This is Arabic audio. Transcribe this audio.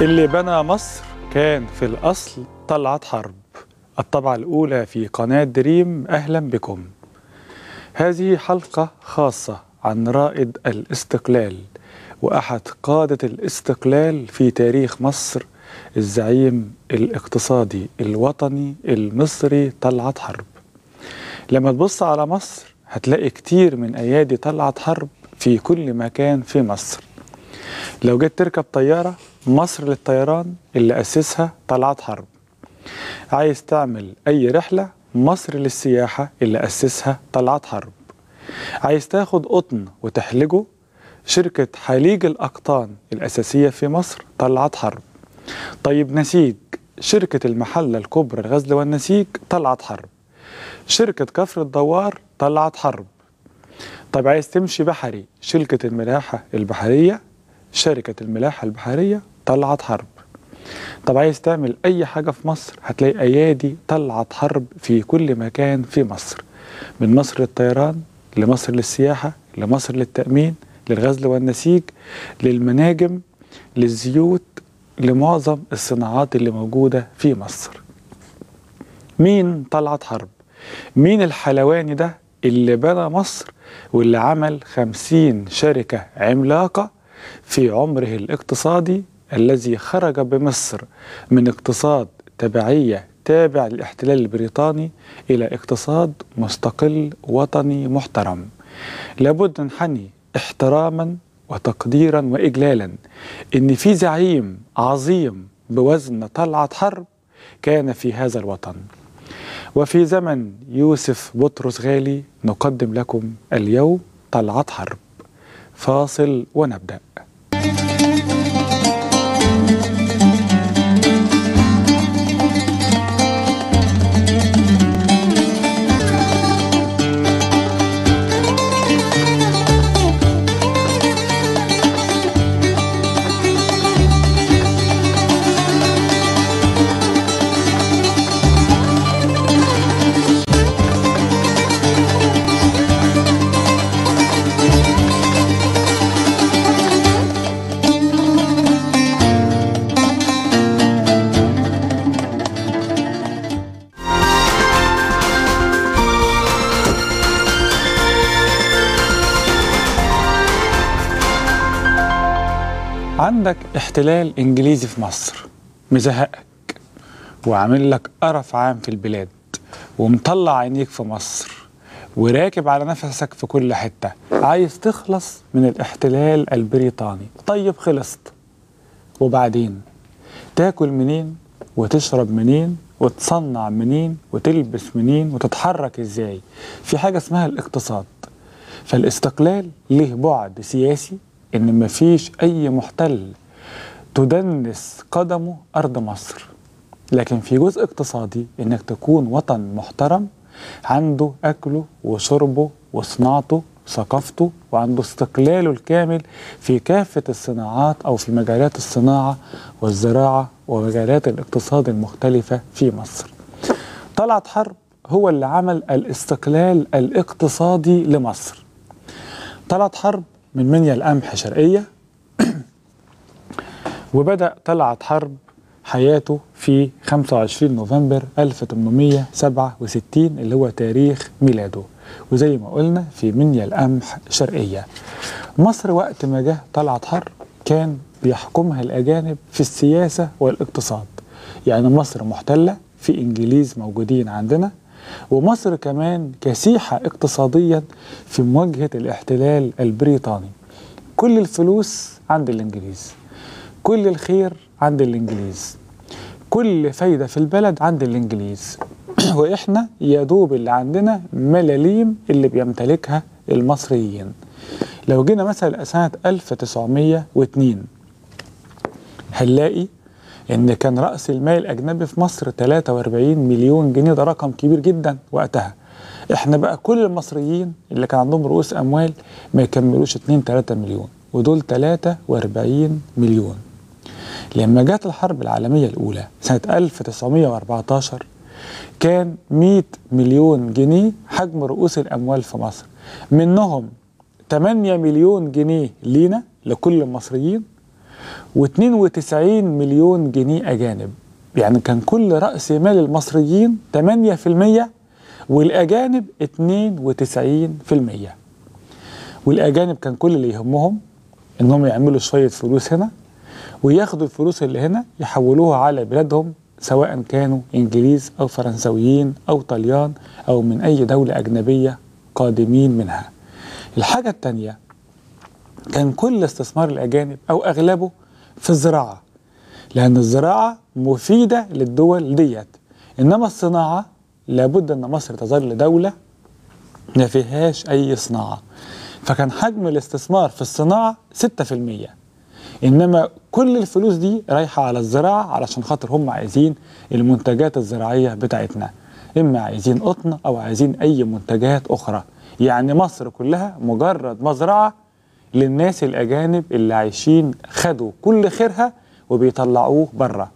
اللي بنى مصر كان في الأصل طلعت حرب الطبعة الأولى في قناة دريم أهلا بكم هذه حلقة خاصة عن رائد الاستقلال وأحد قادة الاستقلال في تاريخ مصر الزعيم الاقتصادي الوطني المصري طلعت حرب لما تبص على مصر هتلاقي كتير من أيادي طلعت حرب في كل مكان في مصر لو جيت تركب طيارة مصر للطيران اللي أسسها طلعت حرب عايز تعمل أي رحلة مصر للسياحة اللي أسسها طلعت حرب عايز تاخد قطن وتحلجه شركة حليج الأقطان الأساسية في مصر طلعت حرب طيب نسيج شركة المحلة الكبرى الغزل والنسيج طلعت حرب شركة كفر الدوار طلعت حرب طب عايز تمشي بحري شركة الملاحة البحرية شركة الملاحة البحرية طلعت حرب طب عايز تعمل أي حاجة في مصر هتلاقي أيادي طلعت حرب في كل مكان في مصر من مصر للطيران لمصر للسياحة لمصر للتأمين للغزل والنسيج للمناجم للزيوت لمعظم الصناعات اللي موجودة في مصر مين طلعت حرب مين الحلواني ده اللي بنى مصر واللي عمل خمسين شركة عملاقة في عمره الاقتصادي الذي خرج بمصر من اقتصاد تبعية تابع للاحتلال البريطاني إلى اقتصاد مستقل وطني محترم لابد نحني احتراما وتقديرا وإجلالا إن في زعيم عظيم بوزن طلعت حرب كان في هذا الوطن وفي زمن يوسف بطرس غالي نقدم لكم اليوم طلعت حرب فاصل ونبدأ عندك احتلال انجليزي في مصر مزهقك وعامل لك قرف عام في البلاد ومطلع عينيك في مصر وراكب على نفسك في كل حته عايز تخلص من الاحتلال البريطاني طيب خلصت وبعدين تاكل منين وتشرب منين وتصنع منين وتلبس منين وتتحرك ازاي في حاجه اسمها الاقتصاد فالاستقلال له بعد سياسي إن مفيش أي محتل تدنس قدمه أرض مصر لكن في جزء اقتصادي إنك تكون وطن محترم عنده أكله وشربه وصناعته ثقافته وعنده استقلاله الكامل في كافة الصناعات أو في مجالات الصناعة والزراعة ومجالات الاقتصاد المختلفة في مصر طلعت حرب هو اللي عمل الاستقلال الاقتصادي لمصر طلعت حرب من منيا القمح شرقية وبدأ طلعت حرب حياته في 25 نوفمبر 1867 اللي هو تاريخ ميلاده وزي ما قلنا في منيا القمح شرقية مصر وقت ما جه طلعت حرب كان بيحكمها الأجانب في السياسة والاقتصاد يعني مصر محتلة في إنجليز موجودين عندنا ومصر كمان كسيحة اقتصاديا في مواجهة الاحتلال البريطاني كل الفلوس عند الإنجليز كل الخير عند الإنجليز كل فايدة في البلد عند الإنجليز وإحنا يا دوب اللي عندنا ملاليم اللي بيمتلكها المصريين لو جينا مثلا سنة 1902 هنلاقي ان كان راس المال الاجنبي في مصر 43 مليون جنيه ده رقم كبير جدا وقتها احنا بقى كل المصريين اللي كان عندهم رؤوس اموال ما يكملوش 2 3 مليون ودول 43 مليون لما جت الحرب العالمية الأولى سنة 1914 كان 100 مليون جنيه حجم رؤوس الأموال في مصر منهم 8 مليون جنيه لينا لكل المصريين و92 مليون جنيه أجانب يعني كان كل رأس مال المصريين 8% والأجانب 92% والأجانب كان كل اللي يهمهم إنهم يعملوا شوية فلوس هنا وياخدوا الفلوس اللي هنا يحولوها على بلادهم سواء كانوا إنجليز أو فرنسويين أو طليان أو من أي دولة أجنبية قادمين منها الحاجة الثانيه كان كل استثمار الأجانب أو أغلبه في الزراعة لأن الزراعة مفيدة للدول ديت إنما الصناعة لابد أن مصر تظل دولة ما فيهاش أي صناعة فكان حجم الاستثمار في الصناعة 6% إنما كل الفلوس دي رايحة على الزراعة علشان خاطر هم عايزين المنتجات الزراعية بتاعتنا إما عايزين قطن أو عايزين أي منتجات أخرى يعني مصر كلها مجرد مزرعة للناس الأجانب اللي عايشين خدوا كل خيرها وبيطلعوه بره